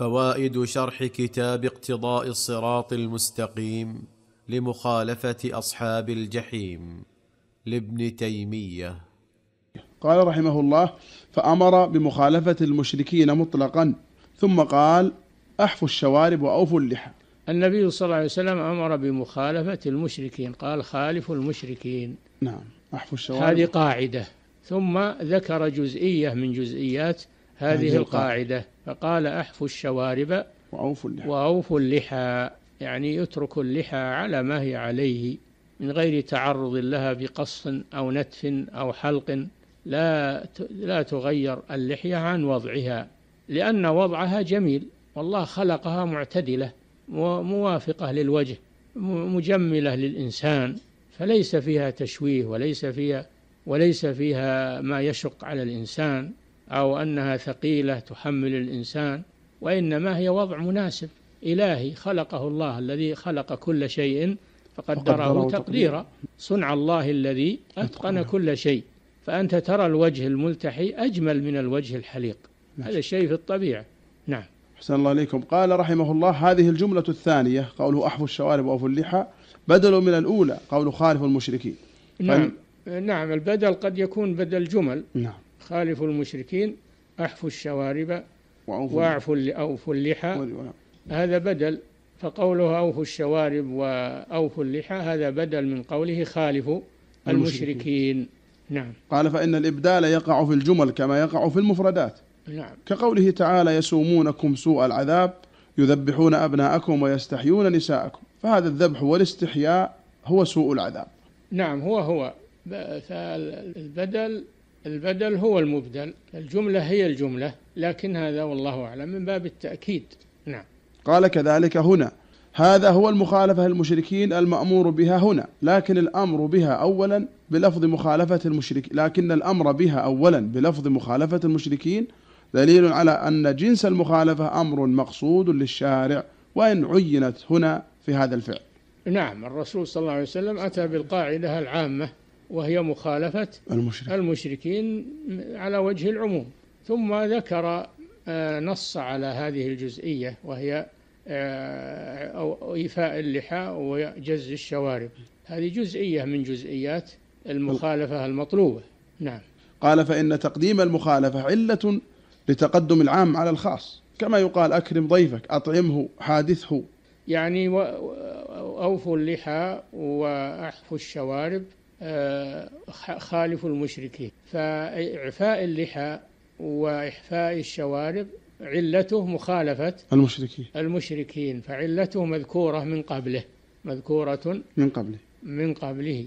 فوائد شرح كتاب اقتضاء الصراط المستقيم لمخالفه اصحاب الجحيم لابن تيميه قال رحمه الله فامر بمخالفه المشركين مطلقا ثم قال احفوا الشوارب واوفوا اللحى النبي صلى الله عليه وسلم امر بمخالفه المشركين قال خالفوا المشركين نعم احفوا الشوارب هذه قاعده ثم ذكر جزئيه من جزئيات هذه القاعده فقال أحفوا الشوارب وأوفوا اللحى, وأوفوا اللحى يعني يترك اللحى على ما هي عليه من غير تعرض لها بقص أو نتف أو حلق لا لا تغير اللحية عن وضعها لأن وضعها جميل والله خلقها معتدلة وموافقة للوجه مجملة للإنسان فليس فيها تشويه وليس فيها وليس فيها ما يشق على الإنسان أو أنها ثقيلة تحمل الإنسان وإنما هي وضع مناسب إلهي خلقه الله الذي خلق كل شيء فقدره تقديرا صنع الله الذي أتقن كل شيء فأنت ترى الوجه الملتحي أجمل من الوجه الحليق نعم. هذا الشيء في الطبيعة نعم أحسن الله إليكم قال رحمه الله هذه الجملة الثانية قوله أحفو الشوارب وأوفوا اللحى بدل من الأولى قوله خالف المشركين نعم طيب. نعم البدل قد يكون بدل جمل نعم خالفوا المشركين أحفوا الشوارب وأعفوا أوفوا اللحى هذا بدل فقوله أوفوا الشوارب وأوفوا اللحى هذا بدل من قوله خالفوا المشركين, نعم قال فإن الإبدال يقع في الجمل كما يقع في المفردات نعم كقوله تعالى يسومونكم سوء العذاب يذبحون أبناءكم ويستحيون نساءكم فهذا الذبح والاستحياء هو سوء العذاب نعم هو هو البدل البدل هو المبدل الجملة هي الجملة لكن هذا والله أعلم من باب التأكيد نعم قال كذلك هنا هذا هو المخالفة للمشركين المأمور بها هنا لكن الأمر بها أولا بلفظ مخالفة المشركين لكن الأمر بها أولا بلفظ مخالفة المشركين دليل على أن جنس المخالفة أمر مقصود للشارع وإن عينت هنا في هذا الفعل نعم الرسول صلى الله عليه وسلم أتى بالقاعدة العامة وهي مخالفة المشركين, المشركين على وجه العموم ثم ذكر آه، نص على هذه الجزئية وهي آه، أو إيفاء اللحى وجز الشوارب هذه جزئية من جزئيات المخالفة المطلوبة نعم قال فإن تقديم المخالفة علة لتقدم العام على الخاص كما يقال أكرم ضيفك أطعمه حادثه يعني أوفوا اللحى وأحفوا الشوارب آه، خالف المشركين فإعفاء اللحى وإحفاء الشوارب علته مخالفة المشركين المشركين فعلته مذكورة من قبله مذكورة من قبله من قبله